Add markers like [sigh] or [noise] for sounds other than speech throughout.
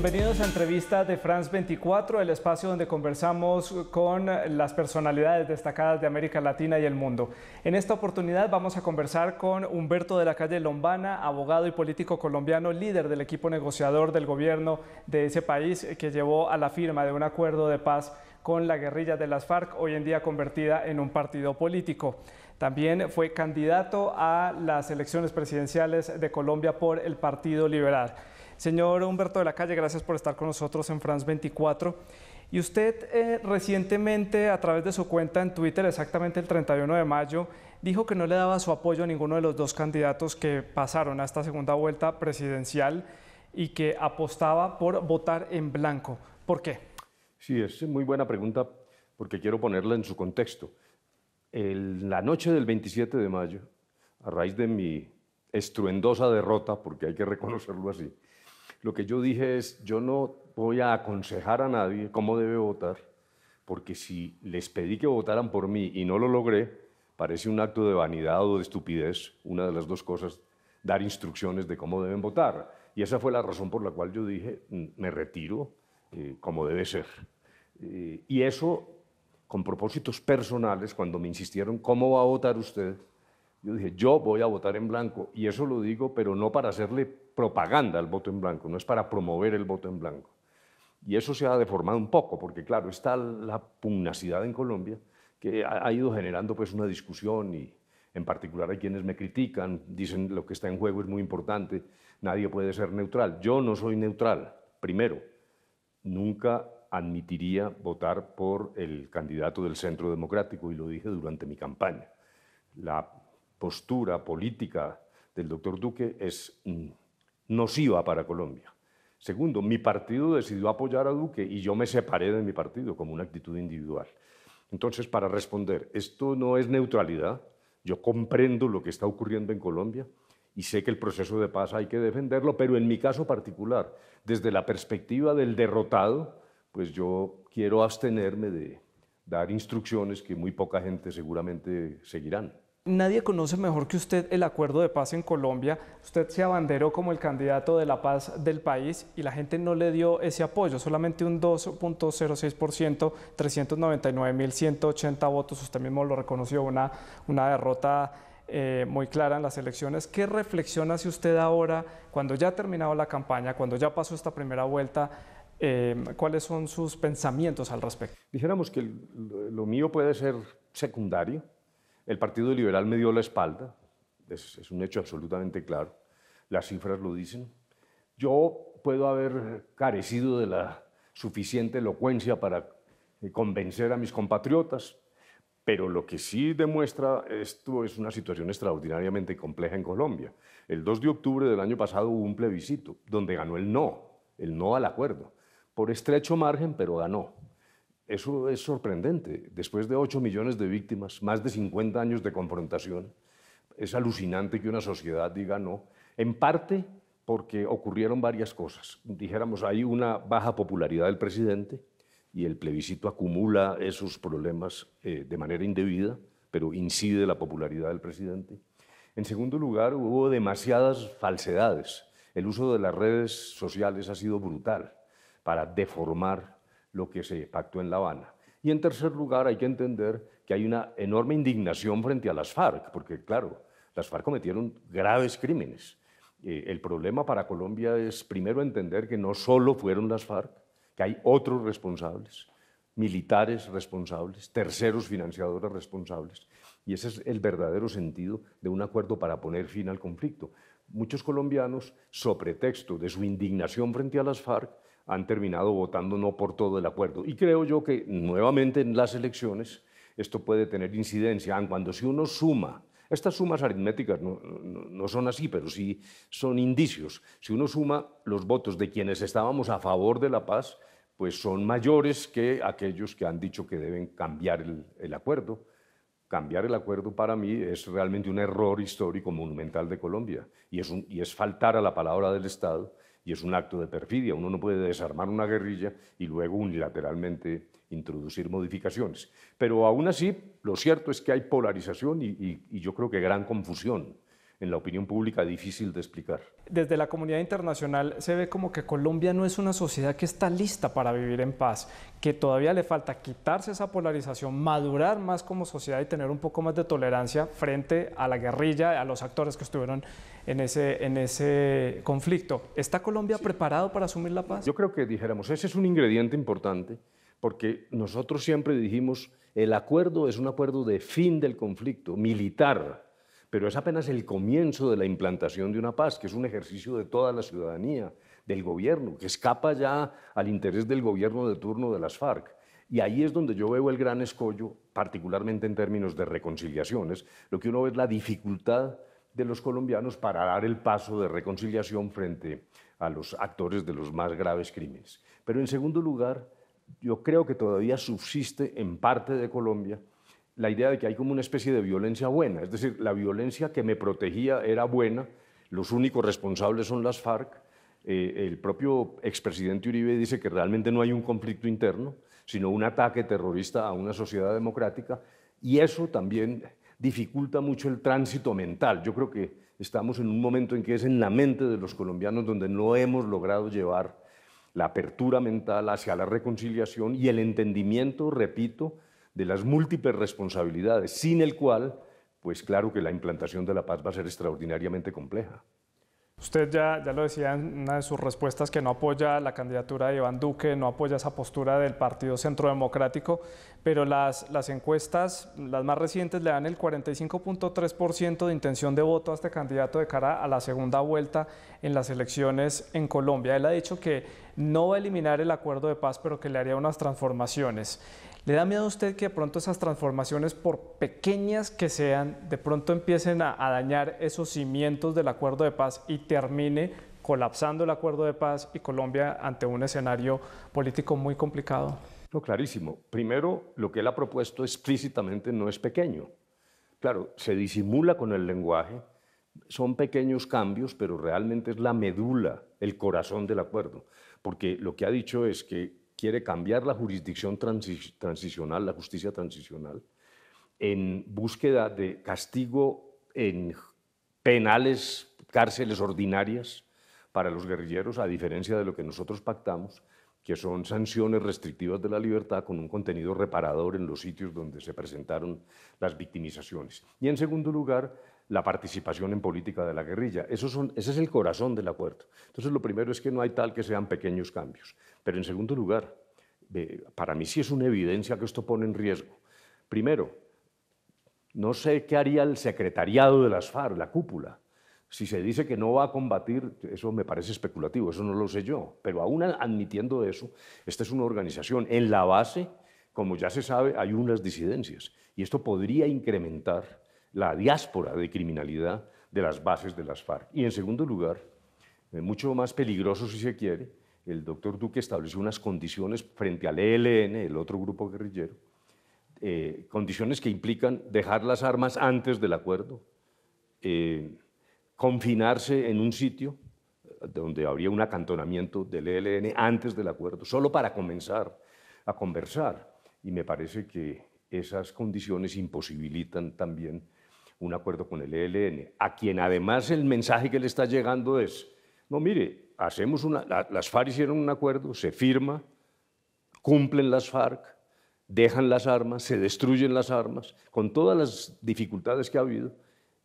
Bienvenidos a Entrevista de France 24, el espacio donde conversamos con las personalidades destacadas de América Latina y el mundo. En esta oportunidad vamos a conversar con Humberto de la Calle Lombana, abogado y político colombiano, líder del equipo negociador del gobierno de ese país eh, que llevó a la firma de un acuerdo de paz con la guerrilla de las FARC, hoy en día convertida en un partido político. También fue candidato a las elecciones presidenciales de Colombia por el Partido Liberal. Señor Humberto de la Calle, gracias por estar con nosotros en France 24. Y usted eh, recientemente, a través de su cuenta en Twitter, exactamente el 31 de mayo, dijo que no le daba su apoyo a ninguno de los dos candidatos que pasaron a esta segunda vuelta presidencial y que apostaba por votar en blanco. ¿Por qué? Sí, es muy buena pregunta porque quiero ponerla en su contexto. la noche del 27 de mayo, a raíz de mi estruendosa derrota, porque hay que reconocerlo así, lo que yo dije es, yo no voy a aconsejar a nadie cómo debe votar, porque si les pedí que votaran por mí y no lo logré, parece un acto de vanidad o de estupidez, una de las dos cosas, dar instrucciones de cómo deben votar. Y esa fue la razón por la cual yo dije, mm, me retiro eh, como debe ser. Eh, y eso con propósitos personales, cuando me insistieron, ¿cómo va a votar usted? Yo dije, yo voy a votar en blanco. Y eso lo digo, pero no para hacerle propaganda al voto en blanco, no es para promover el voto en blanco. Y eso se ha deformado un poco, porque claro, está la pugnacidad en Colombia, que ha ido generando pues una discusión y en particular hay quienes me critican, dicen lo que está en juego es muy importante, nadie puede ser neutral. Yo no soy neutral, primero, nunca admitiría votar por el candidato del Centro Democrático y lo dije durante mi campaña. La postura política del doctor Duque es mm, nociva para Colombia. Segundo, mi partido decidió apoyar a Duque y yo me separé de mi partido como una actitud individual. Entonces, para responder, esto no es neutralidad, yo comprendo lo que está ocurriendo en Colombia y sé que el proceso de paz hay que defenderlo, pero en mi caso particular, desde la perspectiva del derrotado, pues yo quiero abstenerme de dar instrucciones que muy poca gente seguramente seguirán. Nadie conoce mejor que usted el acuerdo de paz en Colombia. Usted se abanderó como el candidato de la paz del país y la gente no le dio ese apoyo, solamente un 2.06%, 399.180 votos. Usted mismo lo reconoció, una, derrota eh, muy clara en las elecciones. ¿Qué reflexiona hace usted ahora, cuando ya ha terminado la campaña, cuando ya pasó esta primera vuelta? Eh, ¿Cuáles son sus pensamientos al respecto? Dijéramos que lo mío puede ser secundario el Partido Liberal me dio la espalda, es, un hecho absolutamente claro, las cifras lo dicen. Yo puedo haber carecido de la suficiente elocuencia para eh, convencer a mis compatriotas, pero lo que sí demuestra esto es una situación extraordinariamente compleja en Colombia. El 2 de octubre del año pasado hubo un plebiscito donde ganó el no, el no al acuerdo, por estrecho margen, pero ganó. Eso es sorprendente. Después de 8 millones de víctimas, más de 50 años de confrontación, es alucinante que una sociedad diga no. En parte porque ocurrieron varias cosas. Dijéramos, hay una baja popularidad del presidente y el plebiscito acumula esos problemas eh, de manera indebida, pero incide la popularidad del presidente. En segundo lugar, hubo demasiadas falsedades. El uso de las redes sociales ha sido brutal para deformar lo que se pactó en La Habana. Y en tercer lugar, hay que entender que hay una enorme indignación frente a las FARC, porque claro, las FARC cometieron graves crímenes. Eh, el problema para Colombia es primero entender que no solo fueron las FARC, que hay otros responsables, militares responsables, terceros financiadores responsables. Y ese es el verdadero sentido de un acuerdo para poner fin al conflicto. Muchos colombianos, sobre texto de su indignación frente a las FARC, han terminado votando no por todo el acuerdo. Y creo yo que nuevamente en las elecciones esto puede tener incidencia, cuando si uno suma, estas sumas aritméticas no, no, son así, pero sí son indicios. Si uno suma los votos de quienes estábamos a favor de la paz, pues son mayores que aquellos que han dicho que deben cambiar el, el acuerdo. Cambiar el acuerdo para mí es realmente un error histórico monumental de Colombia y es, y es faltar a la palabra del Estado y es un acto de perfidia. Uno no puede desarmar una guerrilla y luego unilateralmente introducir modificaciones. Pero aún así, lo cierto es que hay polarización y, yo creo que gran confusión en la opinión pública difícil de explicar. Desde la comunidad internacional se ve como que Colombia no es una sociedad que está lista para vivir en paz, que todavía le falta quitarse esa polarización, madurar más como sociedad y tener un poco más de tolerancia frente a la guerrilla, a los actores que estuvieron en ese, en ese conflicto. ¿Está Colombia preparado para asumir la paz? Yo creo que dijéramos, ese es un ingrediente importante porque nosotros siempre dijimos, el acuerdo es un acuerdo de fin del conflicto militar, pero es apenas el comienzo de la implantación de una paz, que es un ejercicio de toda la ciudadanía, del gobierno, que escapa ya al interés del gobierno de turno de las FARC. Y ahí es donde yo veo el gran escollo, particularmente en términos de reconciliaciones, lo que uno ve es la dificultad de los colombianos para dar el paso de reconciliación frente a los actores de los más graves crímenes. Pero en segundo lugar, yo creo que todavía subsiste en parte de Colombia la idea de que hay como una especie de violencia buena, es decir, la violencia que me protegía era buena, los únicos responsables son las FARC, eh, el propio expresidente Uribe dice que realmente no hay un conflicto interno, sino un ataque terrorista a una sociedad democrática, y eso también dificulta mucho el tránsito mental. Yo creo que estamos en un momento en que es en la mente de los colombianos donde no hemos logrado llevar la apertura mental hacia la reconciliación y el entendimiento, repito, de las múltiples responsabilidades, sin el cual, pues claro que la implantación de la paz va a ser extraordinariamente compleja. Usted ya, ya lo decía en una de sus respuestas que no apoya la candidatura de Iván Duque, no apoya esa postura del Partido Centro Democrático, pero las, las encuestas, las más recientes, le dan el 45.3% de intención de voto a este candidato de cara a la segunda vuelta en las elecciones en Colombia. Él ha dicho que no va a eliminar el acuerdo de paz, pero que le haría unas transformaciones. ¿Le da miedo a usted que de pronto esas transformaciones, por pequeñas que sean, de pronto empiecen a, dañar esos cimientos del acuerdo de paz y termine colapsando el acuerdo de paz y Colombia ante un escenario político muy complicado? No, clarísimo. Primero, lo que él ha propuesto explícitamente no es pequeño. Claro, se disimula con el lenguaje, son pequeños cambios, pero realmente es la medula, el corazón del acuerdo porque lo que ha dicho es que quiere cambiar la jurisdicción transicional, la justicia transicional, en búsqueda de castigo en penales, cárceles ordinarias para los guerrilleros, a diferencia de lo que nosotros pactamos, que son sanciones restrictivas de la libertad con un contenido reparador en los sitios donde se presentaron las victimizaciones. Y en segundo lugar, la participación en política de la guerrilla. Eso ese es el corazón del acuerdo. Entonces, lo primero es que no hay tal que sean pequeños cambios. Pero en segundo lugar, para mí sí es una evidencia que esto pone en riesgo. Primero, no sé qué haría el secretariado de las FARC, la cúpula. Si se dice que no va a combatir, eso me parece especulativo, eso no lo sé yo. Pero aún admitiendo eso, esta es una organización. En la base, como ya se sabe, hay unas disidencias. Y esto podría incrementar la diáspora de criminalidad de las bases de las FARC. Y en segundo lugar, eh, mucho más peligroso si se quiere, el doctor Duque estableció unas condiciones frente al ELN, el otro grupo guerrillero, eh, condiciones que implican dejar las armas antes del acuerdo, eh, confinarse en un sitio donde habría un acantonamiento del ELN antes del acuerdo, solo para comenzar a conversar. Y me parece que esas condiciones imposibilitan también un acuerdo con el ELN, a quien además el mensaje que le está llegando es, no, mire, hacemos una, las FARC hicieron un acuerdo, se firma, cumplen las FARC, dejan las armas, se destruyen las armas, con todas las dificultades que ha habido,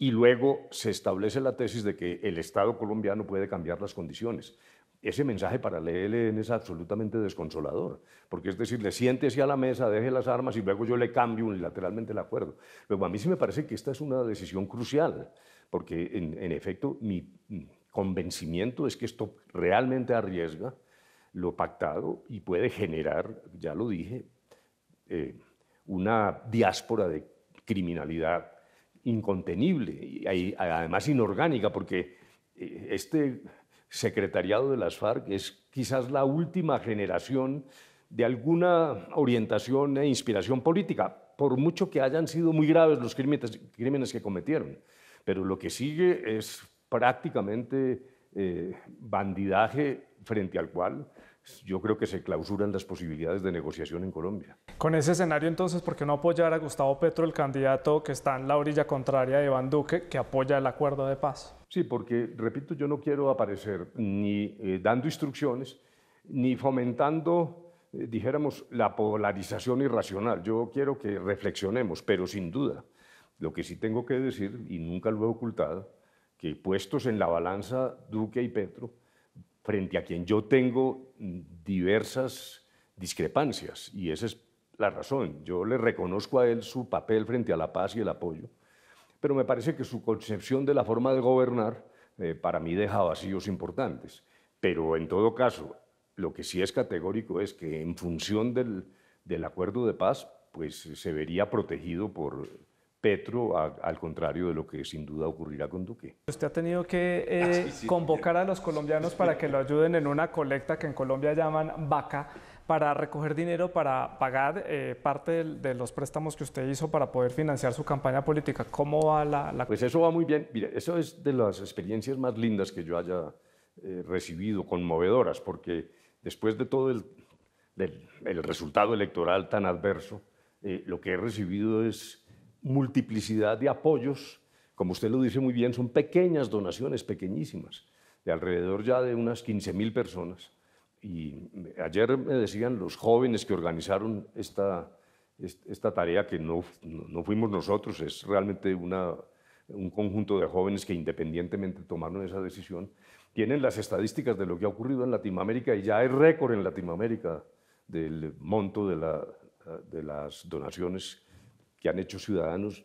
y luego se establece la tesis de que el Estado colombiano puede cambiar las condiciones. Ese mensaje para el ELN es absolutamente desconsolador, porque es decir, le siéntese a la mesa, deje las armas y luego yo le cambio unilateralmente el acuerdo. Pero a mí sí me parece que esta es una decisión crucial, porque en, efecto mi convencimiento es que esto realmente arriesga lo pactado y puede generar, ya lo dije, eh, una diáspora de criminalidad incontenible y además inorgánica, porque eh, este secretariado de las FARC es quizás la última generación de alguna orientación e inspiración política, por mucho que hayan sido muy graves los crímenes, que cometieron. Pero lo que sigue es prácticamente eh, bandidaje frente al cual yo creo que se clausuran las posibilidades de negociación en Colombia. Con ese escenario entonces, ¿por qué no apoyar a Gustavo Petro, el candidato que está en la orilla contraria de Iván Duque, que apoya el acuerdo de paz? Sí, porque, repito, yo no quiero aparecer ni eh, dando instrucciones, ni fomentando, eh, dijéramos, la polarización irracional. Yo quiero que reflexionemos, pero sin duda, lo que sí tengo que decir, y nunca lo he ocultado, que puestos en la balanza Duque y Petro, frente a quien yo tengo diversas discrepancias y esa es la razón. Yo le reconozco a él su papel frente a la paz y el apoyo, pero me parece que su concepción de la forma de gobernar eh, para mí deja vacíos importantes. Pero en todo caso, lo que sí es categórico es que en función del acuerdo de paz, pues se vería protegido por Petro, al contrario de lo que sin duda ocurrirá con Duque. Usted ha tenido que [laughs] eh, convocar a los colombianos para que lo ayuden en una colecta que en Colombia llaman vaca, para recoger dinero para pagar eh, parte de, los préstamos que usted hizo para poder financiar su campaña política. ¿Cómo va la, Pues eso va muy bien. Mira, eso es de las experiencias más lindas que yo haya eh, recibido, conmovedoras, porque después de todo el, del, el resultado electoral tan adverso, lo que he recibido es multiplicidad de apoyos, como usted lo dice muy bien, son pequeñas donaciones, pequeñísimas, de alrededor ya de unas 15.000 personas. Y ayer me decían los jóvenes que organizaron esta, esta tarea, que no, fuimos nosotros, es realmente una, un conjunto de jóvenes que independientemente tomaron esa decisión, tienen las estadísticas de lo que ha ocurrido en Latinoamérica y ya hay récord en Latinoamérica del monto de, la, de las donaciones que han hecho ciudadanos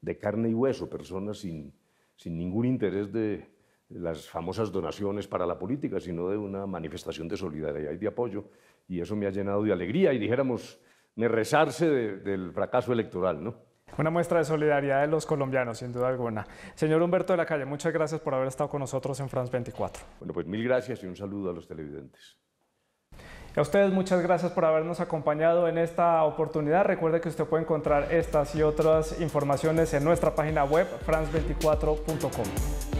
de carne y hueso, personas sin, sin ningún interés de las famosas donaciones para la política, sino de una manifestación de solidaridad y de apoyo. Y eso me ha llenado de alegría y dijéramos, me rezarse del fracaso electoral, ¿no? Una muestra de solidaridad de los colombianos, sin duda alguna. Señor Humberto de la Calle, muchas gracias por haber estado con nosotros en France 24. Bueno, pues mil gracias y un saludo a los televidentes. A ustedes muchas gracias por habernos acompañado en esta oportunidad. Recuerde que usted puede encontrar estas y otras informaciones en nuestra página web france24.com.